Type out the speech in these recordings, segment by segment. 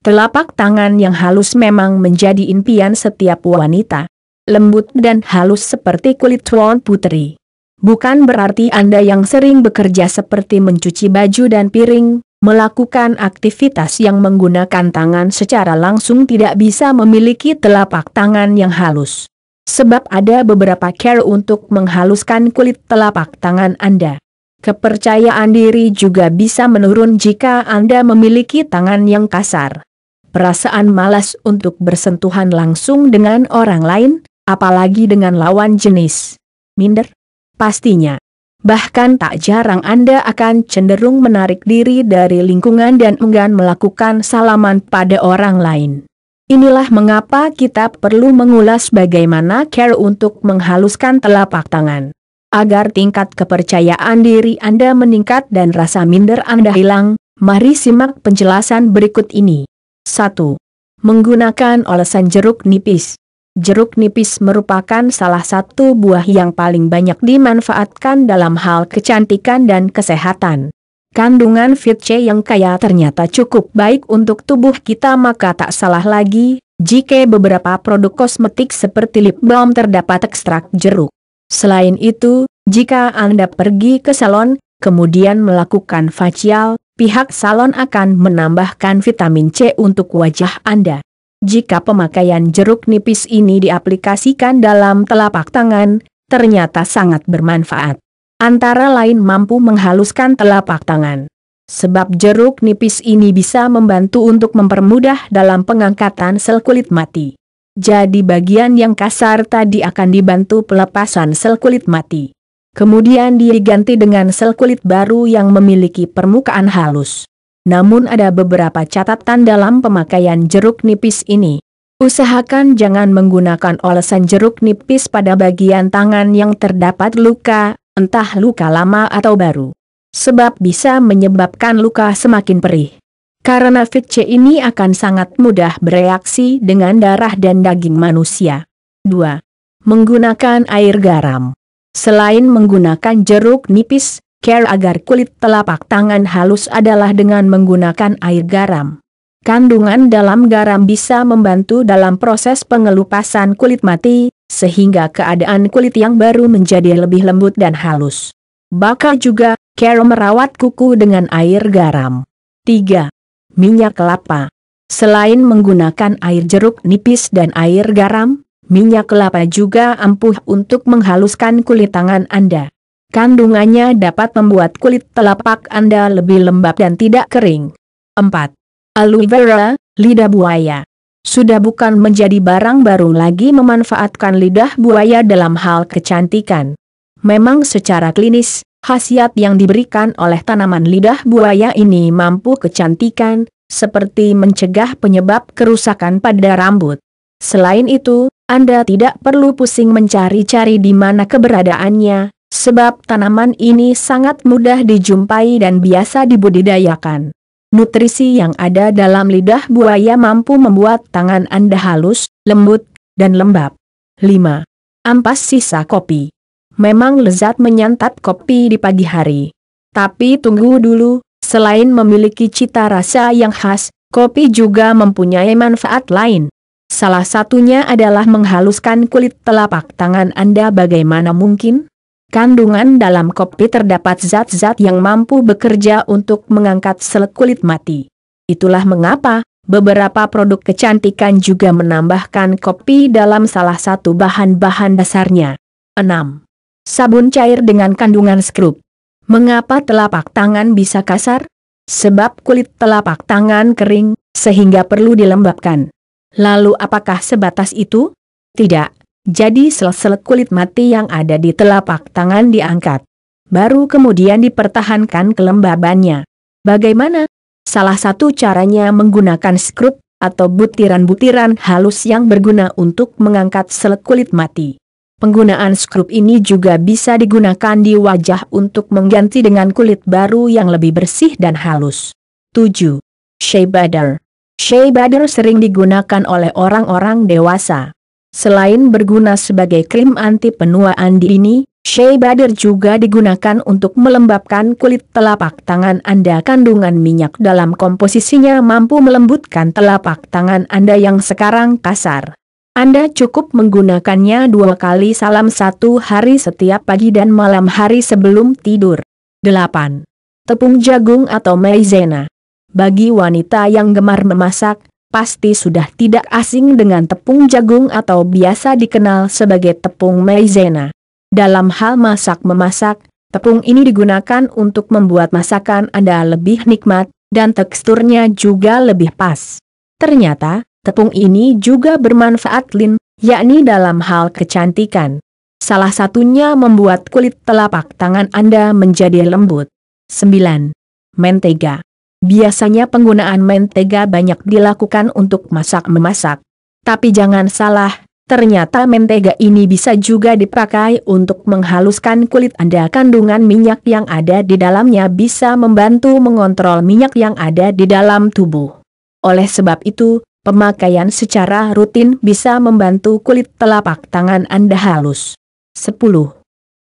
Telapak tangan yang halus memang menjadi impian setiap wanita. Lembut dan halus seperti kulit tuan putri. Bukan berarti Anda yang sering bekerja seperti mencuci baju dan piring, melakukan aktivitas yang menggunakan tangan secara langsung tidak bisa memiliki telapak tangan yang halus. Sebab ada beberapa care untuk menghaluskan kulit telapak tangan Anda. Kepercayaan diri juga bisa menurun jika Anda memiliki tangan yang kasar. Perasaan malas untuk bersentuhan langsung dengan orang lain, apalagi dengan lawan jenis. Minder? Pastinya. Bahkan tak jarang Anda akan cenderung menarik diri dari lingkungan dan enggan melakukan salaman pada orang lain. Inilah mengapa kita perlu mengulas bagaimana care untuk menghaluskan telapak tangan. Agar tingkat kepercayaan diri Anda meningkat dan rasa minder Anda hilang, mari simak penjelasan berikut ini. 1. Menggunakan olesan jeruk nipis. Jeruk nipis merupakan salah satu buah yang paling banyak dimanfaatkan dalam hal kecantikan dan kesehatan. Kandungan fit C yang kaya ternyata cukup baik untuk tubuh kita maka tak salah lagi, jika beberapa produk kosmetik seperti lip balm terdapat ekstrak jeruk. Selain itu, jika Anda pergi ke salon, kemudian melakukan facial, pihak salon akan menambahkan vitamin C untuk wajah Anda. Jika pemakaian jeruk nipis ini diaplikasikan dalam telapak tangan, ternyata sangat bermanfaat. Antara lain mampu menghaluskan telapak tangan. Sebab jeruk nipis ini bisa membantu untuk mempermudah dalam pengangkatan sel kulit mati. Jadi bagian yang kasar tadi akan dibantu pelepasan sel kulit mati. Kemudian diganti dengan sel kulit baru yang memiliki permukaan halus. Namun ada beberapa catatan dalam pemakaian jeruk nipis ini. Usahakan jangan menggunakan olesan jeruk nipis pada bagian tangan yang terdapat luka, entah luka lama atau baru. Sebab bisa menyebabkan luka semakin perih. Karena Fit ini akan sangat mudah bereaksi dengan darah dan daging manusia. 2. Menggunakan air garam Selain menggunakan jeruk nipis, care agar kulit telapak tangan halus adalah dengan menggunakan air garam. Kandungan dalam garam bisa membantu dalam proses pengelupasan kulit mati, sehingga keadaan kulit yang baru menjadi lebih lembut dan halus. Bakal juga, care merawat kuku dengan air garam. 3. Minyak kelapa Selain menggunakan air jeruk nipis dan air garam, minyak kelapa juga ampuh untuk menghaluskan kulit tangan Anda. Kandungannya dapat membuat kulit telapak Anda lebih lembab dan tidak kering. 4. Aloe vera, lidah buaya. Sudah bukan menjadi barang baru lagi memanfaatkan lidah buaya dalam hal kecantikan. Memang secara klinis, khasiat yang diberikan oleh tanaman lidah buaya ini mampu kecantikan, seperti mencegah penyebab kerusakan pada rambut. Selain itu, anda tidak perlu pusing mencari-cari di mana keberadaannya, sebab tanaman ini sangat mudah dijumpai dan biasa dibudidayakan. Nutrisi yang ada dalam lidah buaya mampu membuat tangan Anda halus, lembut, dan lembab. 5. Ampas sisa kopi. Memang lezat menyantap kopi di pagi hari. Tapi tunggu dulu, selain memiliki cita rasa yang khas, kopi juga mempunyai manfaat lain. Salah satunya adalah menghaluskan kulit telapak tangan Anda bagaimana mungkin? Kandungan dalam kopi terdapat zat-zat yang mampu bekerja untuk mengangkat sel kulit mati. Itulah mengapa, beberapa produk kecantikan juga menambahkan kopi dalam salah satu bahan-bahan dasarnya. 6. Sabun cair dengan kandungan skrup. Mengapa telapak tangan bisa kasar? Sebab kulit telapak tangan kering, sehingga perlu dilembabkan. Lalu apakah sebatas itu? Tidak. Jadi sel-sel kulit mati yang ada di telapak tangan diangkat. Baru kemudian dipertahankan kelembabannya. Bagaimana? Salah satu caranya menggunakan skrup atau butiran-butiran halus yang berguna untuk mengangkat sel kulit mati. Penggunaan skrup ini juga bisa digunakan di wajah untuk mengganti dengan kulit baru yang lebih bersih dan halus. 7. Shea Butter Shea Butter sering digunakan oleh orang-orang dewasa. Selain berguna sebagai krim anti penuaan di dini, Shea Butter juga digunakan untuk melembabkan kulit telapak tangan Anda. Kandungan minyak dalam komposisinya mampu melembutkan telapak tangan Anda yang sekarang kasar. Anda cukup menggunakannya dua kali salam satu hari setiap pagi dan malam hari sebelum tidur. 8. Tepung jagung atau maizena bagi wanita yang gemar memasak, pasti sudah tidak asing dengan tepung jagung atau biasa dikenal sebagai tepung maizena. Dalam hal masak-memasak, tepung ini digunakan untuk membuat masakan Anda lebih nikmat, dan teksturnya juga lebih pas. Ternyata, tepung ini juga bermanfaat lin, yakni dalam hal kecantikan. Salah satunya membuat kulit telapak tangan Anda menjadi lembut. 9. Mentega Biasanya penggunaan mentega banyak dilakukan untuk masak-memasak. Tapi jangan salah, ternyata mentega ini bisa juga dipakai untuk menghaluskan kulit Anda. Kandungan minyak yang ada di dalamnya bisa membantu mengontrol minyak yang ada di dalam tubuh. Oleh sebab itu, pemakaian secara rutin bisa membantu kulit telapak tangan Anda halus. 10.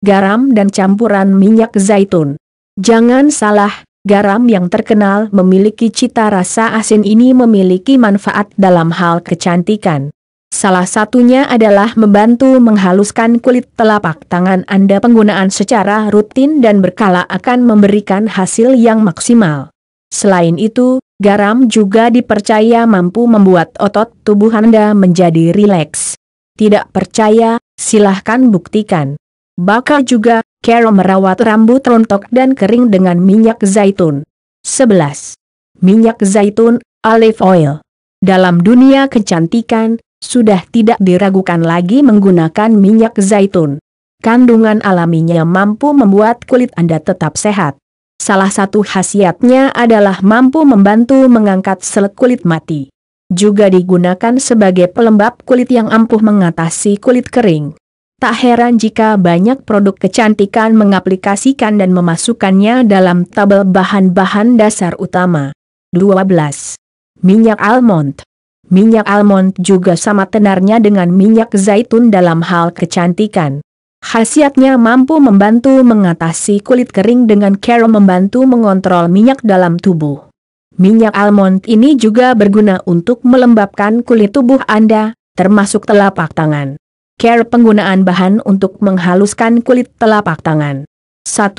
Garam dan campuran minyak zaitun. Jangan salah, Garam yang terkenal memiliki cita rasa asin ini memiliki manfaat dalam hal kecantikan. Salah satunya adalah membantu menghaluskan kulit telapak tangan Anda. Penggunaan secara rutin dan berkala akan memberikan hasil yang maksimal. Selain itu, garam juga dipercaya mampu membuat otot tubuh Anda menjadi rileks. Tidak percaya, silahkan buktikan. Bakar juga Carol merawat rambut rontok dan kering dengan minyak zaitun. 11. Minyak zaitun, olive oil. Dalam dunia kecantikan, sudah tidak diragukan lagi menggunakan minyak zaitun. Kandungan alaminya mampu membuat kulit Anda tetap sehat. Salah satu khasiatnya adalah mampu membantu mengangkat sel kulit mati. Juga digunakan sebagai pelembab kulit yang ampuh mengatasi kulit kering. Tak heran jika banyak produk kecantikan mengaplikasikan dan memasukkannya dalam tabel bahan-bahan dasar utama. 12. Minyak almond Minyak almond juga sama tenarnya dengan minyak zaitun dalam hal kecantikan. Khasiatnya mampu membantu mengatasi kulit kering dengan cara membantu mengontrol minyak dalam tubuh. Minyak almond ini juga berguna untuk melembabkan kulit tubuh Anda, termasuk telapak tangan. Care penggunaan bahan untuk menghaluskan kulit telapak tangan. 1.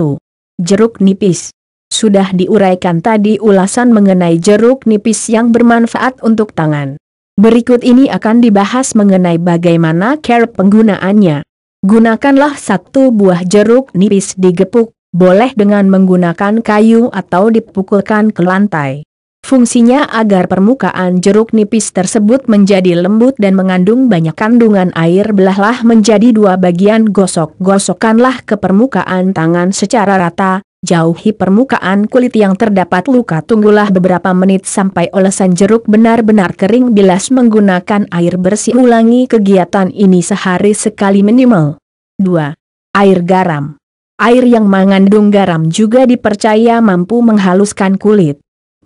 Jeruk nipis. Sudah diuraikan tadi ulasan mengenai jeruk nipis yang bermanfaat untuk tangan. Berikut ini akan dibahas mengenai bagaimana care penggunaannya. Gunakanlah satu buah jeruk nipis digepuk, boleh dengan menggunakan kayu atau dipukulkan ke lantai. Fungsinya agar permukaan jeruk nipis tersebut menjadi lembut dan mengandung banyak kandungan air belahlah menjadi dua bagian gosok-gosokkanlah ke permukaan tangan secara rata, jauhi permukaan kulit yang terdapat luka tunggulah beberapa menit sampai olesan jeruk benar-benar kering bilas menggunakan air bersih ulangi kegiatan ini sehari sekali minimal. 2. Air garam Air yang mengandung garam juga dipercaya mampu menghaluskan kulit.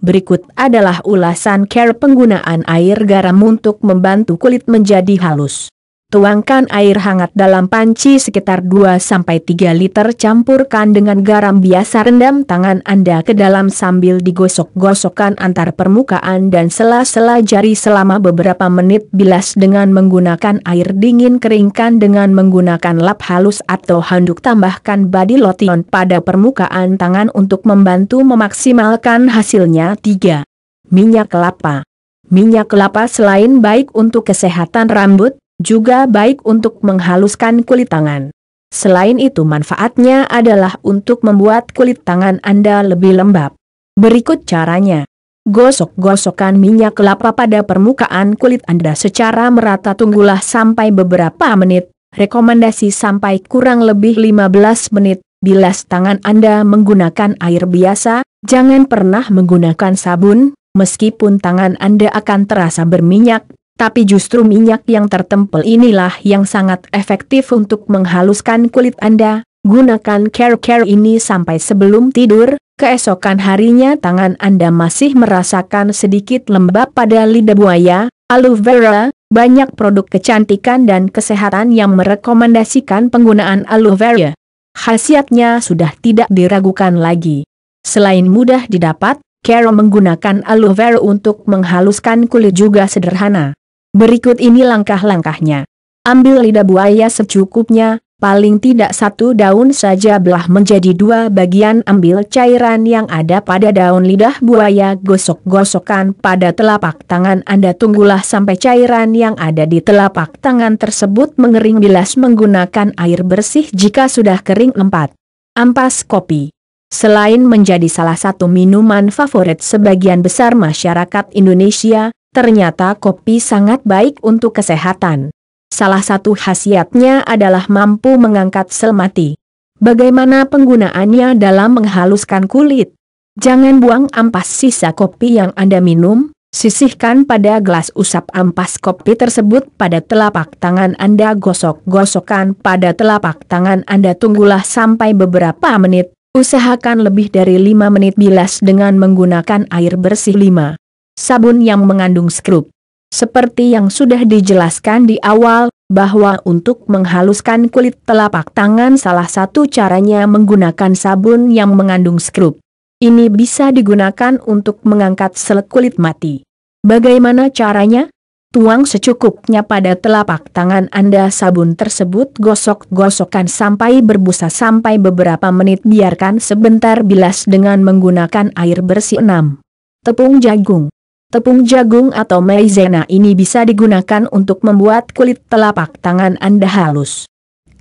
Berikut adalah ulasan care penggunaan air garam untuk membantu kulit menjadi halus. Tuangkan air hangat dalam panci sekitar 2-3 liter campurkan dengan garam biasa rendam tangan Anda ke dalam sambil digosok-gosokkan antar permukaan dan sela-sela jari selama beberapa menit bilas dengan menggunakan air dingin keringkan dengan menggunakan lap halus atau handuk tambahkan body lotion pada permukaan tangan untuk membantu memaksimalkan hasilnya 3. Minyak kelapa Minyak kelapa selain baik untuk kesehatan rambut, juga baik untuk menghaluskan kulit tangan. Selain itu manfaatnya adalah untuk membuat kulit tangan Anda lebih lembab. Berikut caranya. Gosok-gosokkan minyak kelapa pada permukaan kulit Anda secara merata tunggulah sampai beberapa menit, rekomendasi sampai kurang lebih 15 menit, bilas tangan Anda menggunakan air biasa, jangan pernah menggunakan sabun, meskipun tangan Anda akan terasa berminyak, tapi justru minyak yang tertempel inilah yang sangat efektif untuk menghaluskan kulit Anda. Gunakan care-care ini sampai sebelum tidur, keesokan harinya tangan Anda masih merasakan sedikit lembab pada lidah buaya, aloe vera, banyak produk kecantikan dan kesehatan yang merekomendasikan penggunaan aloe vera. Khasiatnya sudah tidak diragukan lagi. Selain mudah didapat, care menggunakan aloe vera untuk menghaluskan kulit juga sederhana. Berikut ini langkah-langkahnya. Ambil lidah buaya secukupnya, paling tidak satu daun saja belah menjadi dua bagian ambil cairan yang ada pada daun lidah buaya gosok gosokkan pada telapak tangan Anda tunggulah sampai cairan yang ada di telapak tangan tersebut mengering bilas menggunakan air bersih jika sudah kering empat. Ampas kopi Selain menjadi salah satu minuman favorit sebagian besar masyarakat Indonesia, Ternyata kopi sangat baik untuk kesehatan. Salah satu khasiatnya adalah mampu mengangkat sel mati. Bagaimana penggunaannya dalam menghaluskan kulit? Jangan buang ampas sisa kopi yang Anda minum, sisihkan pada gelas usap ampas kopi tersebut pada telapak tangan Anda gosok-gosokkan pada telapak tangan Anda tunggulah sampai beberapa menit, usahakan lebih dari 5 menit bilas dengan menggunakan air bersih 5 sabun yang mengandung skrup. Seperti yang sudah dijelaskan di awal, bahwa untuk menghaluskan kulit telapak tangan salah satu caranya menggunakan sabun yang mengandung skrup. Ini bisa digunakan untuk mengangkat sel kulit mati. Bagaimana caranya? Tuang secukupnya pada telapak tangan Anda sabun tersebut gosok-gosokkan sampai berbusa sampai beberapa menit biarkan sebentar bilas dengan menggunakan air bersih 6. Tepung jagung Tepung jagung atau maizena ini bisa digunakan untuk membuat kulit telapak tangan Anda halus.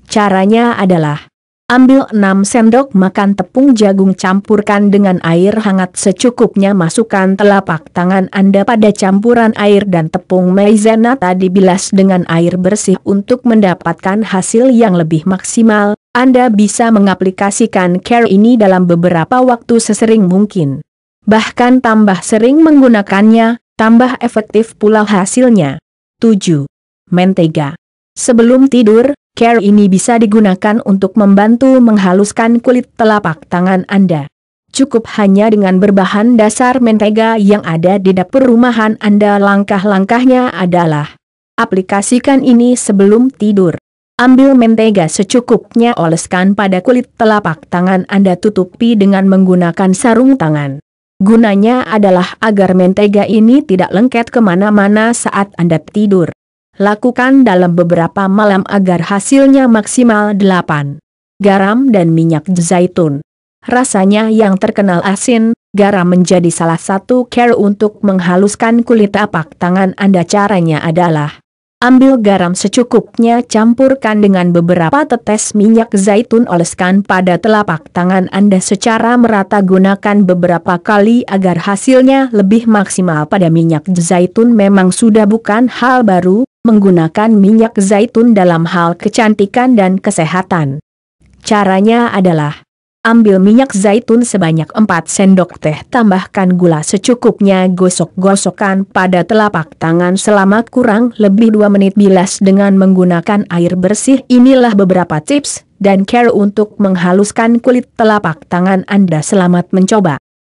Caranya adalah Ambil 6 sendok makan tepung jagung campurkan dengan air hangat secukupnya masukkan telapak tangan Anda pada campuran air dan tepung maizena tadi bilas dengan air bersih untuk mendapatkan hasil yang lebih maksimal. Anda bisa mengaplikasikan care ini dalam beberapa waktu sesering mungkin bahkan tambah sering menggunakannya, tambah efektif pula hasilnya. 7. Mentega Sebelum tidur, care ini bisa digunakan untuk membantu menghaluskan kulit telapak tangan Anda. Cukup hanya dengan berbahan dasar mentega yang ada di dapur rumahan Anda langkah-langkahnya adalah Aplikasikan ini sebelum tidur. Ambil mentega secukupnya oleskan pada kulit telapak tangan Anda tutupi dengan menggunakan sarung tangan. Gunanya adalah agar mentega ini tidak lengket kemana-mana saat Anda tidur. Lakukan dalam beberapa malam agar hasilnya maksimal 8. Garam dan minyak zaitun. Rasanya yang terkenal asin, garam menjadi salah satu care untuk menghaluskan kulit apak tangan Anda caranya adalah Ambil garam secukupnya campurkan dengan beberapa tetes minyak zaitun oleskan pada telapak tangan Anda secara merata gunakan beberapa kali agar hasilnya lebih maksimal pada minyak zaitun memang sudah bukan hal baru, menggunakan minyak zaitun dalam hal kecantikan dan kesehatan. Caranya adalah Ambil minyak zaitun sebanyak 4 sendok teh tambahkan gula secukupnya gosok-gosokkan pada telapak tangan selama kurang lebih 2 menit bilas dengan menggunakan air bersih inilah beberapa tips dan care untuk menghaluskan kulit telapak tangan Anda selamat mencoba.